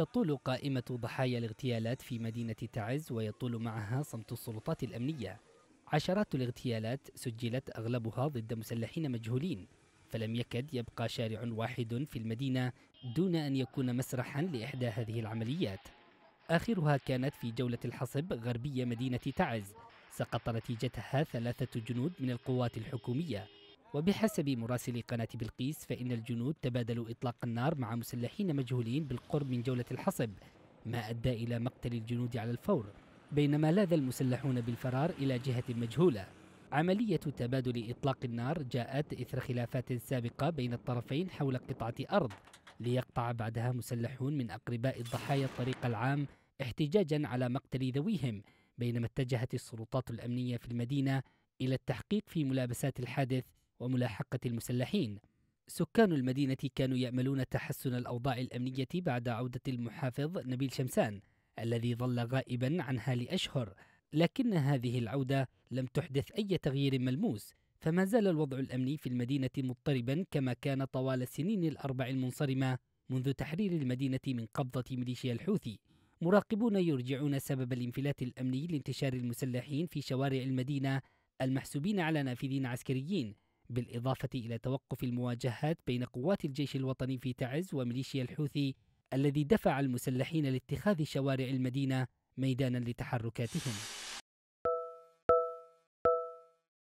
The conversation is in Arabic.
تطول قائمة ضحايا الاغتيالات في مدينة تعز ويطول معها صمت السلطات الأمنية عشرات الاغتيالات سجلت أغلبها ضد مسلحين مجهولين فلم يكد يبقى شارع واحد في المدينة دون أن يكون مسرحا لإحدى هذه العمليات آخرها كانت في جولة الحصب غربية مدينة تعز سقط نتيجتها ثلاثة جنود من القوات الحكومية وبحسب مراسل قناة بلقيس فإن الجنود تبادلوا إطلاق النار مع مسلحين مجهولين بالقرب من جولة الحصب ما أدى إلى مقتل الجنود على الفور بينما لاذ المسلحون بالفرار إلى جهة مجهولة عملية تبادل إطلاق النار جاءت إثر خلافات سابقة بين الطرفين حول قطعة أرض ليقطع بعدها مسلحون من أقرباء الضحايا الطريق العام احتجاجا على مقتل ذويهم بينما اتجهت السلطات الأمنية في المدينة إلى التحقيق في ملابسات الحادث وملاحقة المسلحين سكان المدينة كانوا يأملون تحسن الأوضاع الأمنية بعد عودة المحافظ نبيل شمسان الذي ظل غائبا عنها لأشهر لكن هذه العودة لم تحدث أي تغيير ملموس فما زال الوضع الأمني في المدينة مضطربا كما كان طوال السنين الأربع المنصرمة منذ تحرير المدينة من قبضة ميليشيا الحوثي مراقبون يرجعون سبب الانفلات الأمني لانتشار المسلحين في شوارع المدينة المحسوبين على نافذين عسكريين بالإضافة إلى توقف المواجهات بين قوات الجيش الوطني في تعز وميليشيا الحوثي الذي دفع المسلحين لاتخاذ شوارع المدينة ميدانا لتحركاتهم